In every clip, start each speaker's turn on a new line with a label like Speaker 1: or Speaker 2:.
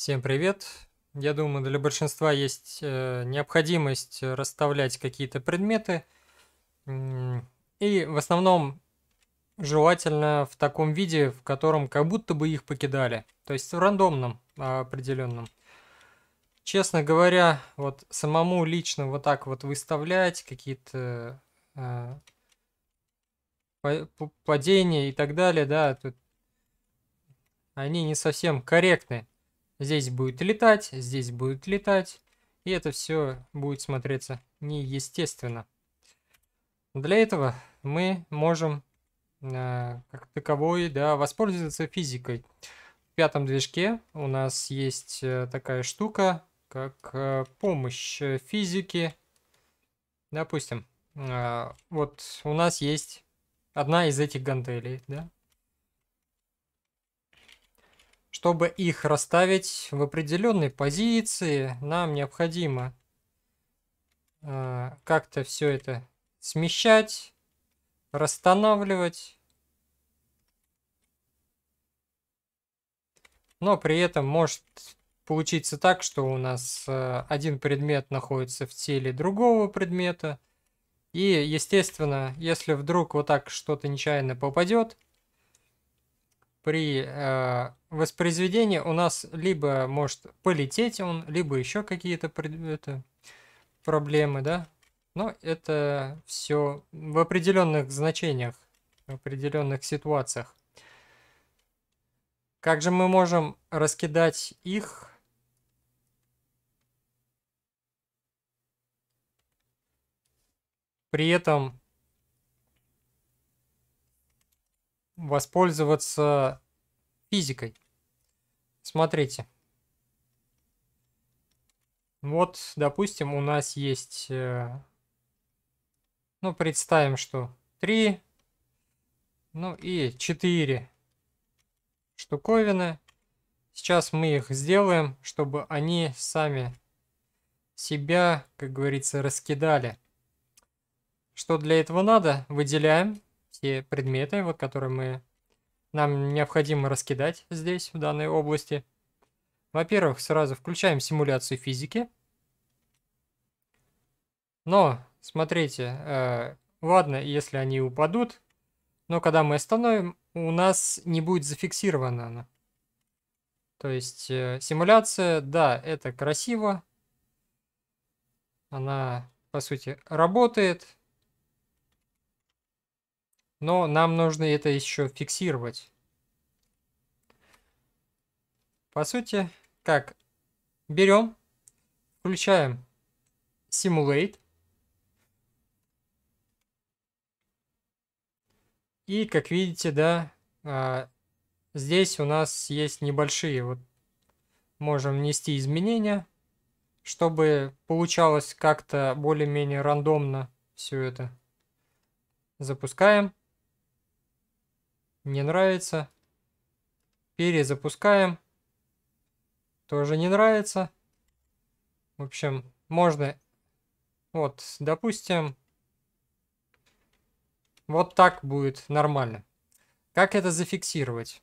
Speaker 1: Всем привет! Я думаю, для большинства есть э, необходимость расставлять какие-то предметы. И в основном желательно в таком виде, в котором как будто бы их покидали. То есть в рандомном а, определенном. Честно говоря, вот самому лично вот так вот выставлять какие-то э, падения и так далее, да, тут они не совсем корректны. Здесь будет летать, здесь будет летать. И это все будет смотреться неестественно. Для этого мы можем э, как таковой да, воспользоваться физикой. В пятом движке у нас есть э, такая штука, как э, помощь физики. Допустим, э, вот у нас есть одна из этих гантелей, да, чтобы их расставить в определенной позиции, нам необходимо э, как-то все это смещать, расстанавливать. Но при этом может получиться так, что у нас э, один предмет находится в теле другого предмета. И, естественно, если вдруг вот так что-то нечаянно попадет, при э, воспроизведении у нас либо может полететь он, либо еще какие-то это, проблемы, да. Но это все в определенных значениях, в определенных ситуациях. Как же мы можем раскидать их? При этом воспользоваться физикой. Смотрите. Вот, допустим, у нас есть... Э, ну, представим, что 3, ну и 4 штуковины. Сейчас мы их сделаем, чтобы они сами себя, как говорится, раскидали. Что для этого надо? Выделяем все предметы, вот, которые мы, нам необходимо раскидать здесь, в данной области. Во-первых, сразу включаем симуляцию физики. Но, смотрите, э, ладно, если они упадут, но когда мы остановим, у нас не будет зафиксирована она. То есть э, симуляция, да, это красиво. Она, по сути, работает. Но нам нужно это еще фиксировать. По сути, как берем, включаем Simulate. И, как видите, да, а, здесь у нас есть небольшие, вот можем внести изменения, чтобы получалось как-то более-менее рандомно все это. Запускаем. Не нравится. Перезапускаем. Тоже не нравится. В общем, можно... Вот, допустим... Вот так будет нормально. Как это зафиксировать?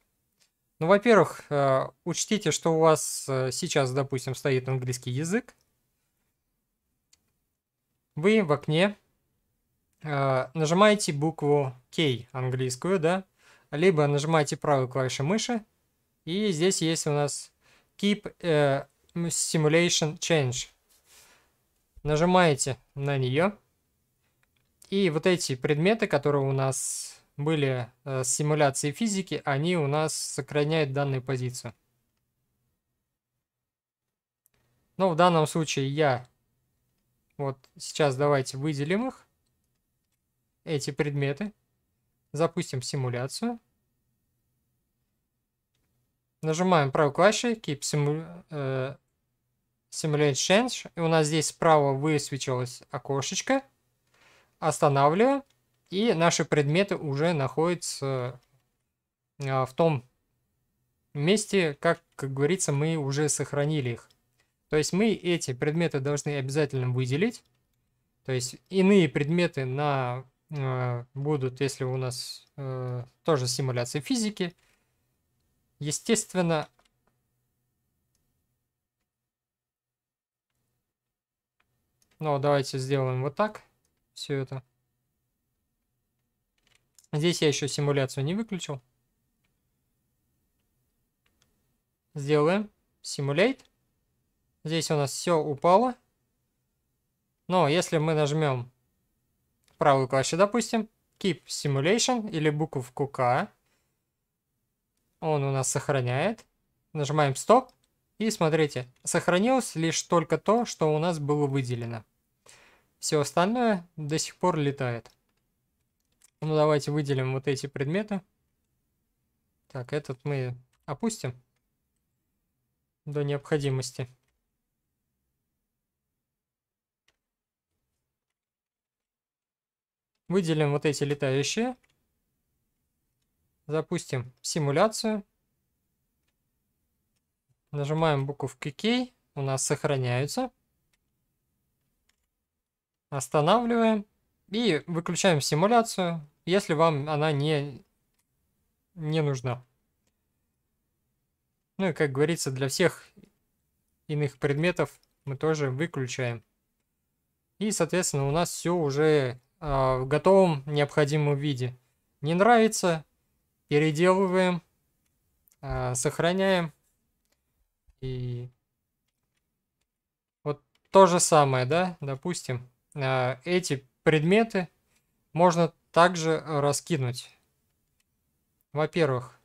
Speaker 1: Ну, во-первых, э, учтите, что у вас э, сейчас, допустим, стоит английский язык. Вы в окне э, нажимаете букву K английскую, да, либо нажимаете правой клавишей мыши, и здесь есть у нас Keep э, Simulation Change. Нажимаете на нее, и вот эти предметы, которые у нас были э, с симуляцией физики, они у нас сохраняют данную позицию. Но в данном случае я вот сейчас давайте выделим их, эти предметы. Запустим симуляцию. Нажимаем правой клавишей Keep Simul э, Simulate Change. И у нас здесь справа высвечилось окошечко. Останавливаем. И наши предметы уже находятся э, в том месте, как, как говорится, мы уже сохранили их. То есть мы эти предметы должны обязательно выделить. То есть иные предметы на Э, будут, если у нас э, тоже симуляции физики. Естественно, ну а давайте сделаем вот так все это. Здесь я еще симуляцию не выключил. Сделаем simulate. Здесь у нас все упало. Но если мы нажмем правую клавишу, допустим, Keep Simulation или буковку К. Он у нас сохраняет. Нажимаем Stop. И смотрите, сохранилось лишь только то, что у нас было выделено. Все остальное до сих пор летает. Ну, давайте выделим вот эти предметы. Так, этот мы опустим до необходимости. Выделим вот эти летающие. Запустим симуляцию. Нажимаем буковку К, у нас сохраняются. Останавливаем и выключаем симуляцию, если вам она не, не нужна. Ну и, как говорится, для всех иных предметов мы тоже выключаем. И, соответственно, у нас все уже а, в готовом необходимом виде. Не нравится, переделываем, а, сохраняем. И вот то же самое, да, допустим, а, эти предметы можно также раскинуть. Во-первых,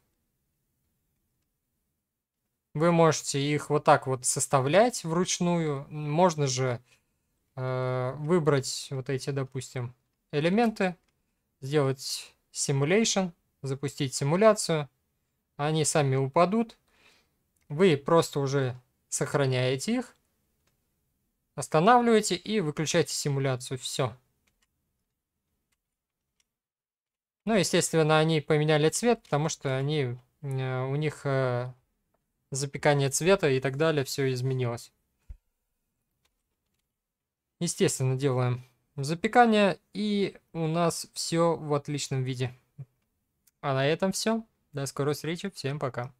Speaker 1: вы можете их вот так вот составлять вручную. Можно же э, выбрать вот эти, допустим, элементы, сделать simulation, запустить симуляцию. Они сами упадут. Вы просто уже сохраняете их, останавливаете и выключаете симуляцию. Все. Ну, естественно, они поменяли цвет, потому что они, э, у них э, запекание цвета и так далее, все изменилось. Естественно, делаем Запекания и у нас все в отличном виде. А на этом все. До скорой встречи. Всем пока.